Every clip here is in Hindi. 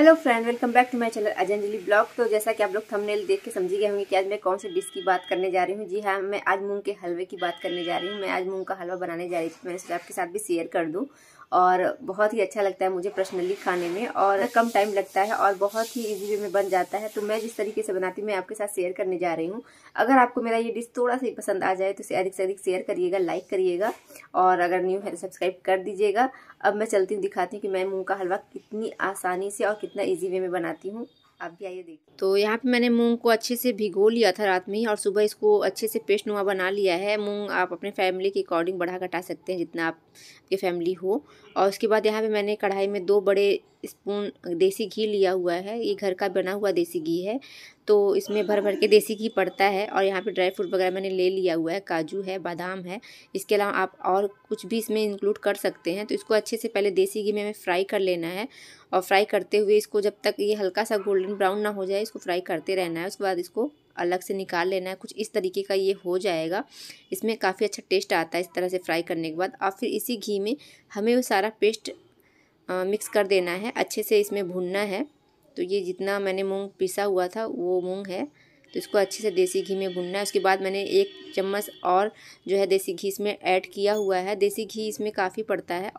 hello friend welcome back to my channel अजंजलि ब्लॉग तो जैसा कि आप लोग थंबनेल देख के समझ गए होंगे कि आज मैं कौन से डिश की बात करने जा रही हूँ जी हाँ मैं आज मूंग के हलवे की बात करने जा रही हूँ मैं आज मूंग का हलवा बनाने जा रही थी मैंने सोचा आपके साथ भी शेयर कर दूँ और बहुत ही अच्छा लगता है मुझे पर्सनली खाने में और कम टाइम लगता है और बहुत ही ईजी वे में बन जाता है तो मैं जिस तरीके से बनाती हूँ मैं आपके साथ शेयर करने जा रही हूँ अगर आपको मेरा ये डिश थोड़ा सा पसंद आ जाए तो इसे अधिक से अधिक शेयर करिएगा लाइक करिएगा और अगर न्यू है तो सब्सक्राइब कर दीजिएगा अब मैं चलती हूँ दिखाती हूँ कि मैं मूँग का हलवा कितनी आसानी से और कितना ईजी वे में बनाती हूँ आप भी आइए देखिए तो यहाँ पे मैंने मूंग को अच्छे से भिगो लिया था रात में ही और सुबह इसको अच्छे से पेस्ट नुमा बना लिया है मूंग आप अपने फैमिली के अकॉर्डिंग बढ़ा घटा सकते हैं जितना आपके फैमिली हो और उसके बाद यहाँ पे मैंने कढ़ाई में दो बड़े स्पून देसी घी लिया हुआ है ये घर का बना हुआ देसी घी है तो इसमें भर भर के देसी घी पड़ता है और यहाँ पे ड्राई फ्रूट वगैरह मैंने ले लिया हुआ है काजू है बादाम है इसके अलावा आप और कुछ भी इसमें इंक्लूड कर सकते हैं तो इसको अच्छे से पहले देसी घी में हमें फ्राई कर लेना है और फ्राई करते हुए इसको जब तक ये हल्का सा गोल्डन ब्राउन ना हो जाए इसको फ्राई करते रहना है उसके बाद इसको अलग से निकाल लेना है कुछ इस तरीके का ये हो जाएगा इसमें काफ़ी अच्छा टेस्ट आता है इस तरह से फ्राई करने के बाद और फिर इसी घी में हमें वो सारा पेस्ट मिक्स कर देना है अच्छे से इसमें भुनना है तो ये जितना मैंने मूँग पिसा हुआ था वो मूँग है तो इसको अच्छे से देसी घी में भुनना है उसके बाद मैंने एक चम्मच और जो है देसी घी इसमें ऐड किया हुआ है देसी घी इसमें काफ़ी पड़ता है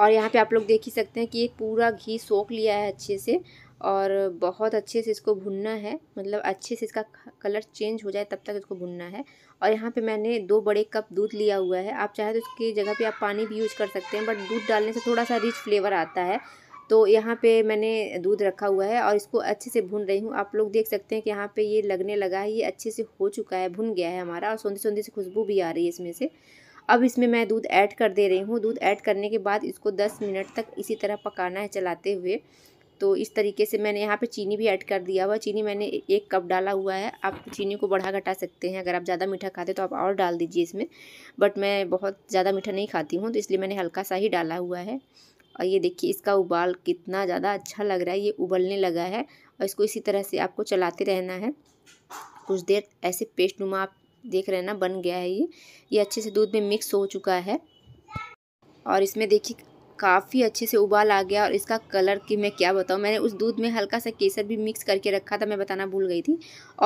और यहाँ पे आप लोग देख ही सकते हैं कि ये पूरा घी सोख लिया है अच्छे से और बहुत अच्छे से इसको भुनना है मतलब अच्छे से इसका कलर चेंज हो जाए तब तक इसको भुनना है और यहाँ पे मैंने दो बड़े कप दूध लिया हुआ है आप चाहे तो उसकी जगह पे आप पानी भी यूज़ कर सकते हैं बट दूध डालने से थोड़ा सा रिच फ्लेवर आता है तो यहाँ पे मैंने दूध रखा हुआ है और इसको अच्छे से भून रही हूँ आप लोग देख सकते हैं कि यहाँ पे ये लगने लगा है ये अच्छे से हो चुका है भुन गया है हमारा और सौंधी सौंधी से खुशबू भी आ रही है इसमें से अब इसमें मैं दूध ऐड कर दे रही हूँ दूध ऐड करने के बाद इसको दस मिनट तक इसी तरह पकाना है चलाते हुए तो इस तरीके से मैंने यहाँ पे चीनी भी ऐड कर दिया हुआ चीनी मैंने एक कप डाला हुआ है आप चीनी को बढ़ा घटा सकते हैं अगर आप ज़्यादा मीठा खाते तो आप और डाल दीजिए इसमें बट मैं बहुत ज़्यादा मीठा नहीं खाती हूँ तो इसलिए मैंने हल्का सा ही डाला हुआ है और ये देखिए इसका उबाल कितना ज़्यादा अच्छा लग रहा है ये उबलने लगा है और इसको इसी तरह से आपको चलाते रहना है कुछ देर ऐसे पेस्ट नुमा आप देख रहे हैं ना बन गया है ये ये अच्छे से दूध में मिक्स हो चुका है और इसमें देखिए काफ़ी अच्छे से उबाल आ गया और इसका कलर की मैं क्या बताऊँ मैंने उस दूध में हल्का सा केसर भी मिक्स करके रखा था मैं बताना भूल गई थी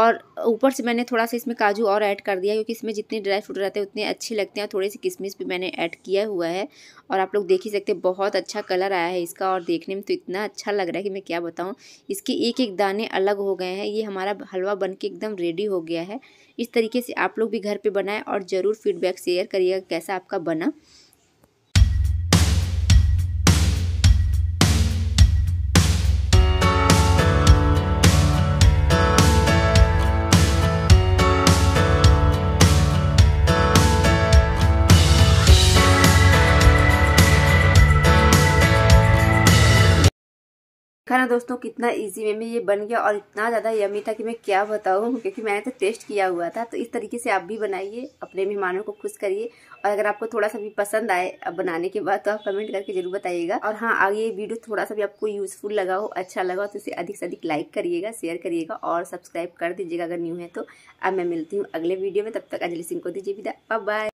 और ऊपर से मैंने थोड़ा सा इसमें काजू और ऐड कर दिया क्योंकि इसमें जितने ड्राई फ्रूट रहते हैं उतने अच्छे लगते हैं और थोड़े से किशमिश भी मैंने ऐड किया हुआ है और आप लोग देख ही सकते बहुत अच्छा कलर आया है इसका और देखने में तो इतना अच्छा लग रहा है कि मैं क्या बताऊँ इसके एक एक दाने अलग हो गए हैं ये हमारा हलवा बन के एकदम रेडी हो गया है इस तरीके से आप लोग भी घर पर बनाएँ और ज़रूर फीडबैक शेयर करिएगा कैसा आपका बना खाना दोस्तों कितना इजी वे में ये बन गया और इतना ज़्यादा यमी था कि मैं क्या बताऊँ क्योंकि मैंने तो टेस्ट किया हुआ था तो इस तरीके से आप भी बनाइए अपने मेहमानों को खुश करिए और अगर आपको थोड़ा सा भी पसंद आए अब बनाने के बाद तो आप कमेंट करके जरूर बताइएगा और हाँ आगे ये वीडियो थोड़ा सा भी आपको यूजफुल लगा हो अच्छा लगा हो तो इसे अधिक से अधिक लाइक करिएगा शेयर करिएगा और सब्सक्राइब कर दीजिएगा अगर न्यू है तो अब मैं मिलती हूँ अगले वीडियो में तब तक अंजलि सिंह को दीजिए विदा बाय